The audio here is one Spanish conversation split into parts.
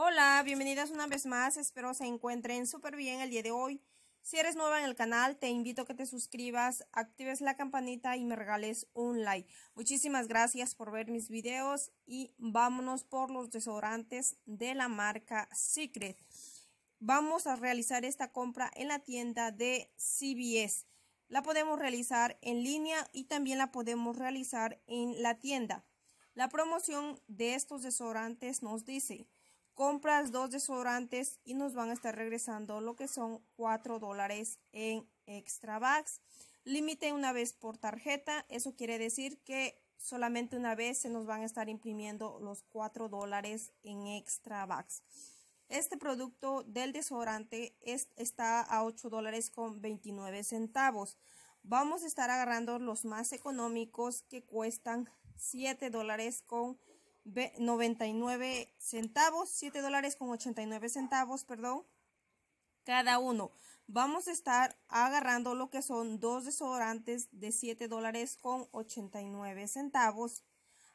Hola, bienvenidas una vez más, espero se encuentren súper bien el día de hoy. Si eres nueva en el canal, te invito a que te suscribas, actives la campanita y me regales un like. Muchísimas gracias por ver mis videos y vámonos por los desodorantes de la marca Secret. Vamos a realizar esta compra en la tienda de CBS. La podemos realizar en línea y también la podemos realizar en la tienda. La promoción de estos desodorantes nos dice compras dos desodorantes y nos van a estar regresando lo que son 4 dólares en extra bags. Límite una vez por tarjeta, eso quiere decir que solamente una vez se nos van a estar imprimiendo los 4 dólares en extra bags. Este producto del desodorante está a 8 dólares con 29 centavos. Vamos a estar agarrando los más económicos que cuestan 7 dólares con 99 centavos, 7 dólares con 89 centavos, perdón, cada uno. Vamos a estar agarrando lo que son dos desodorantes de 7 dólares con 89 centavos.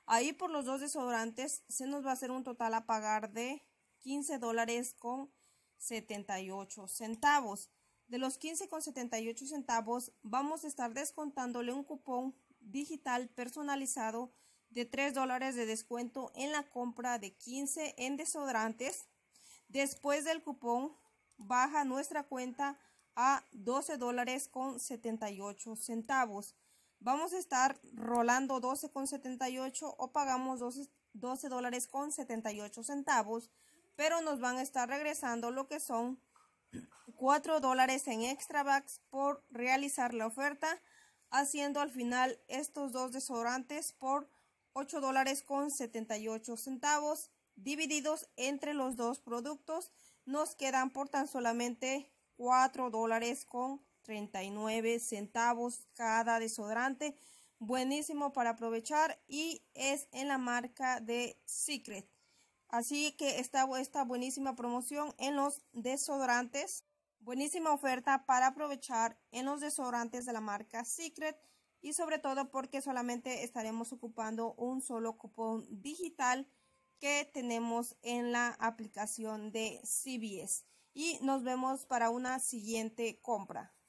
Ahí por los dos desodorantes se nos va a hacer un total a pagar de 15 dólares con 78 centavos. De los 15 con 78 centavos vamos a estar descontándole un cupón digital personalizado de 3 dólares de descuento en la compra de 15 en desodorantes. Después del cupón, baja nuestra cuenta a 12 dólares con 78 centavos. Vamos a estar rolando 12 con 78 o pagamos 12, dólares con 78 centavos, pero nos van a estar regresando lo que son 4 dólares en extra bucks por realizar la oferta, haciendo al final estos dos desodorantes por 8 dólares con 78 centavos. Divididos entre los dos productos, nos quedan por tan solamente 4 dólares con 39 centavos cada desodorante. Buenísimo para aprovechar y es en la marca de Secret. Así que está esta buenísima promoción en los desodorantes. Buenísima oferta para aprovechar en los desodorantes de la marca Secret y sobre todo porque solamente estaremos ocupando un solo cupón digital que tenemos en la aplicación de CBS. Y nos vemos para una siguiente compra.